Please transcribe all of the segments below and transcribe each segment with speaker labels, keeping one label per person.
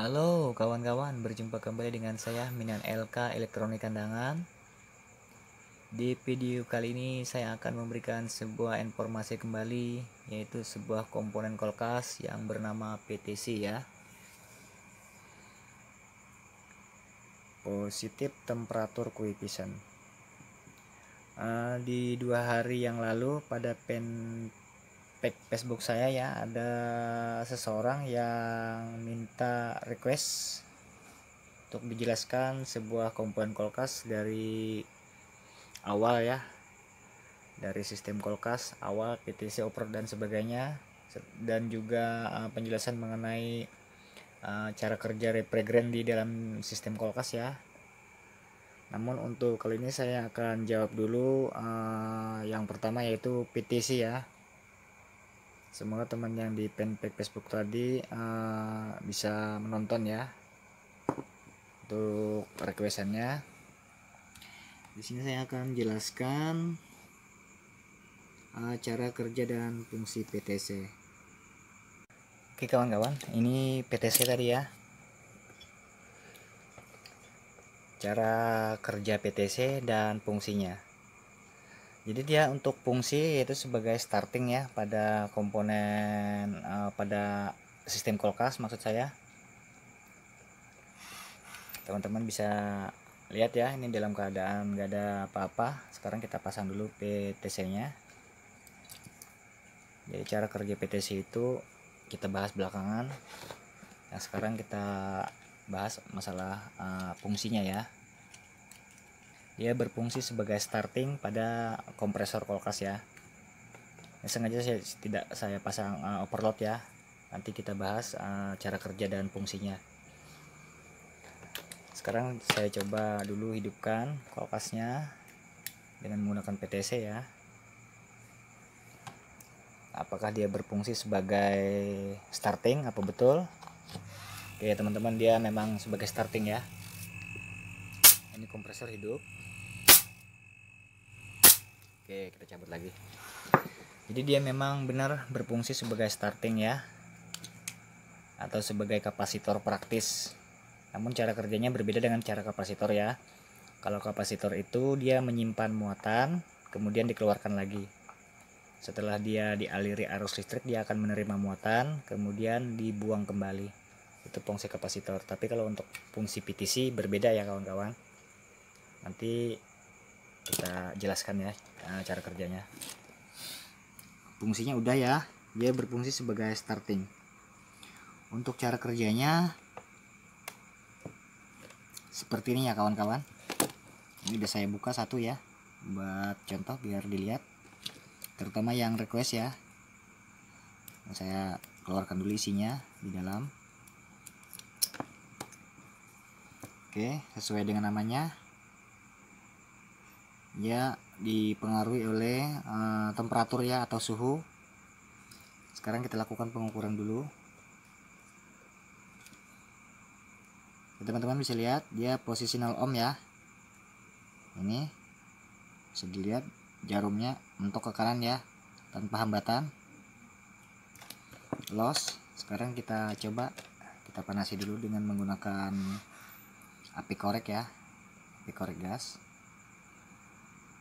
Speaker 1: Halo kawan-kawan, berjumpa kembali dengan saya Minan LK Elektronik Kandangan. Di video kali ini saya akan memberikan sebuah informasi kembali yaitu sebuah komponen kulkas yang bernama PTC ya. Positif temperatur kuipisan. Uh, di dua hari yang lalu pada pen Facebook saya ya ada seseorang yang minta request untuk dijelaskan sebuah komponen kulkas dari awal ya dari sistem kulkas awal PTC oper dan sebagainya dan juga eh, penjelasan mengenai eh, cara kerja refrigerant di dalam sistem kulkas ya namun untuk kali ini saya akan jawab dulu eh, yang pertama yaitu PTC ya semoga teman yang di fanpage Facebook tadi uh, bisa menonton ya untuk requestannya di sini saya akan jelaskan uh, cara kerja dan fungsi PTC oke kawan-kawan ini PTC tadi ya cara kerja PTC dan fungsinya jadi dia untuk fungsi yaitu sebagai starting ya pada komponen uh, pada sistem kulkas maksud saya teman-teman bisa lihat ya ini dalam keadaan nggak ada apa-apa sekarang kita pasang dulu PTC nya jadi cara kerja PTC itu kita bahas belakangan nah sekarang kita bahas masalah uh, fungsinya ya ia berfungsi sebagai starting pada kompresor kulkas ya. Ini ya, sengaja saya tidak saya pasang uh, overload ya. Nanti kita bahas uh, cara kerja dan fungsinya. Sekarang saya coba dulu hidupkan kulkasnya dengan menggunakan PTC ya. Apakah dia berfungsi sebagai starting apa betul? Oke teman-teman dia memang sebagai starting ya. Ini kompresor hidup. Oke, kita cabut lagi. Jadi dia memang benar berfungsi sebagai starting ya. Atau sebagai kapasitor praktis. Namun cara kerjanya berbeda dengan cara kapasitor ya. Kalau kapasitor itu dia menyimpan muatan, kemudian dikeluarkan lagi. Setelah dia dialiri arus listrik, dia akan menerima muatan, kemudian dibuang kembali. Itu fungsi kapasitor. Tapi kalau untuk fungsi PTC berbeda ya kawan-kawan. Nanti kita jelaskan ya eh, cara kerjanya fungsinya udah ya dia berfungsi sebagai starting untuk cara kerjanya seperti ini ya kawan-kawan ini udah saya buka satu ya buat contoh biar dilihat terutama yang request ya saya keluarkan dulu isinya di dalam oke sesuai dengan namanya dia ya, dipengaruhi oleh uh, temperatur ya atau suhu sekarang kita lakukan pengukuran dulu teman-teman bisa lihat dia posisi nol ohm ya ini bisa dilihat jarumnya mentok ke kanan ya tanpa hambatan los sekarang kita coba kita panasi dulu dengan menggunakan api korek ya api korek gas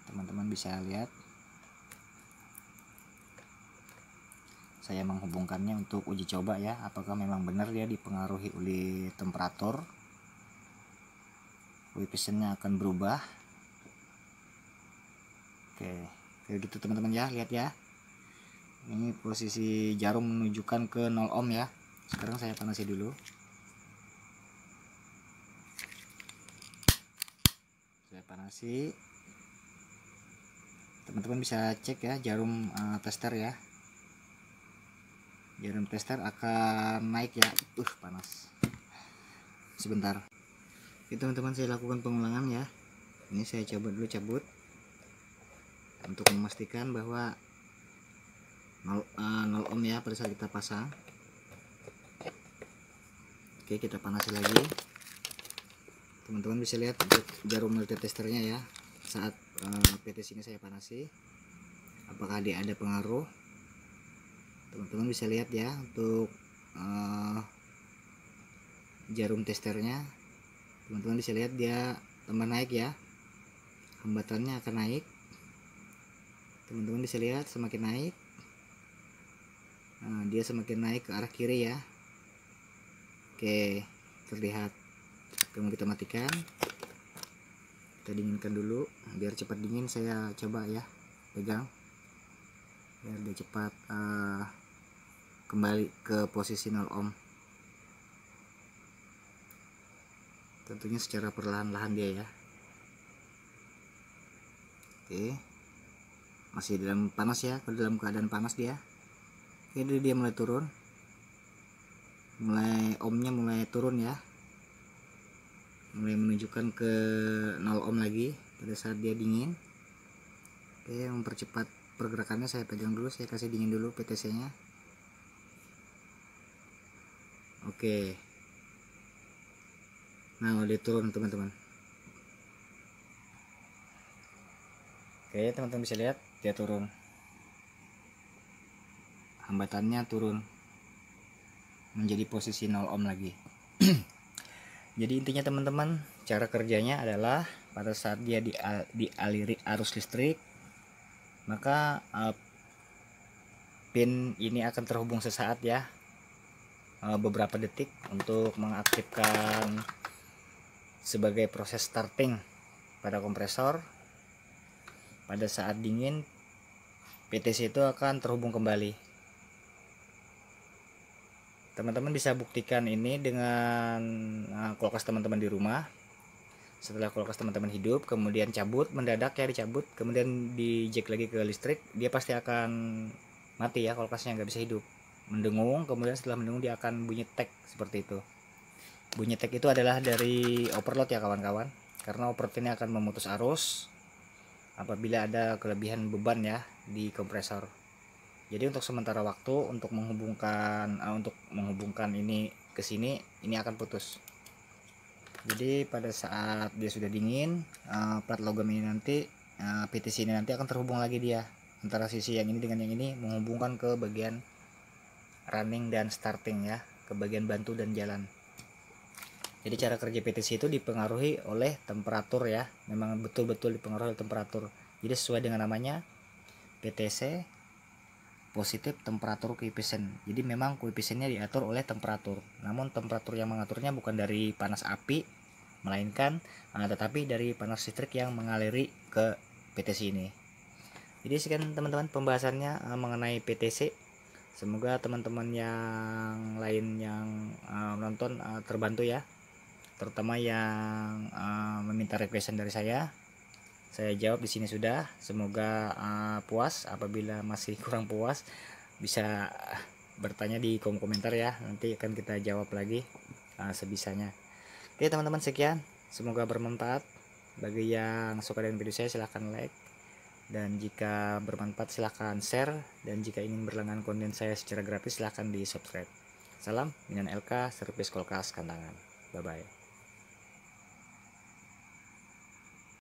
Speaker 1: teman-teman bisa lihat saya menghubungkannya untuk uji coba ya apakah memang benar dia ya dipengaruhi oleh temperatur wipisennya akan berubah oke kayak gitu teman-teman ya lihat ya ini posisi jarum menunjukkan ke 0 ohm ya sekarang saya panasi dulu saya panasi teman-teman bisa cek ya jarum uh, tester ya jarum tester akan naik ya uh panas sebentar itu teman-teman saya lakukan pengulangan ya ini saya cabut dulu cabut untuk memastikan bahwa 0, uh, 0 ohm ya pada saat kita pasang oke kita panasi lagi teman-teman bisa lihat jarum multi testernya ya saat Eh, petis ini saya panasi apakah dia ada pengaruh teman-teman bisa lihat ya untuk uh, jarum testernya teman-teman bisa lihat dia tambah naik ya hambatannya akan naik teman-teman bisa lihat semakin naik nah, dia semakin naik ke arah kiri ya oke terlihat kemudian kita matikan kita dinginkan dulu biar cepat dingin saya coba ya pegang biar dia cepat uh, kembali ke posisi 0 ohm tentunya secara perlahan-lahan dia ya oke masih dalam panas ya ke dalam keadaan panas dia ini dia mulai turun mulai omnya mulai turun ya mulai menunjukkan ke 0 ohm lagi pada saat dia dingin oke mempercepat pergerakannya saya pegang dulu saya kasih dingin dulu PTC nya oke nah udah turun teman-teman oke teman-teman bisa lihat dia turun hambatannya turun menjadi posisi 0 ohm lagi jadi intinya teman-teman cara kerjanya adalah pada saat dia dialiri arus listrik maka eh, pin ini akan terhubung sesaat ya eh, beberapa detik untuk mengaktifkan sebagai proses starting pada kompresor pada saat dingin PTC itu akan terhubung kembali teman-teman bisa buktikan ini dengan uh, kulkas teman-teman di rumah setelah kulkas teman-teman hidup kemudian cabut mendadak ya dicabut kemudian di dijek lagi ke listrik dia pasti akan mati ya kulkasnya nggak bisa hidup mendengung kemudian setelah mendengung dia akan bunyi tek seperti itu bunyi tek itu adalah dari overload ya kawan-kawan karena overload ini akan memutus arus apabila ada kelebihan beban ya di kompresor jadi untuk sementara waktu untuk menghubungkan uh, untuk menghubungkan ini ke sini ini akan putus jadi pada saat dia sudah dingin uh, plat logam ini nanti uh, eh, PTC ini nanti akan terhubung lagi dia antara sisi yang ini dengan yang ini menghubungkan ke bagian running dan starting ya ke bagian bantu dan jalan jadi cara kerja PTC itu dipengaruhi oleh temperatur ya memang betul-betul dipengaruhi oleh temperatur jadi sesuai dengan namanya PTC positif temperatur koefisien. Jadi memang koefisiennya diatur oleh temperatur. Namun temperatur yang mengaturnya bukan dari panas api melainkan uh, tetapi dari panas listrik yang mengaliri ke PTC ini. Jadi sekian teman-teman pembahasannya eh, mengenai PTC. Semoga teman-teman yang lain yang uh, eh, menonton terbantu ya. Terutama yang meminta requestan dari saya saya jawab di sini sudah semoga uh, puas apabila masih kurang puas bisa eh, bertanya di kolom komentar ya nanti akan kita jawab lagi uh, sebisanya oke teman-teman sekian semoga bermanfaat bagi yang suka dengan video saya silahkan like dan jika bermanfaat silahkan share dan jika ingin berlangganan konten saya secara gratis silahkan di subscribe salam minan LK service kolkas kandangan bye bye